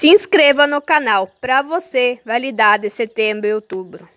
Se inscreva no canal para você validar de setembro e outubro.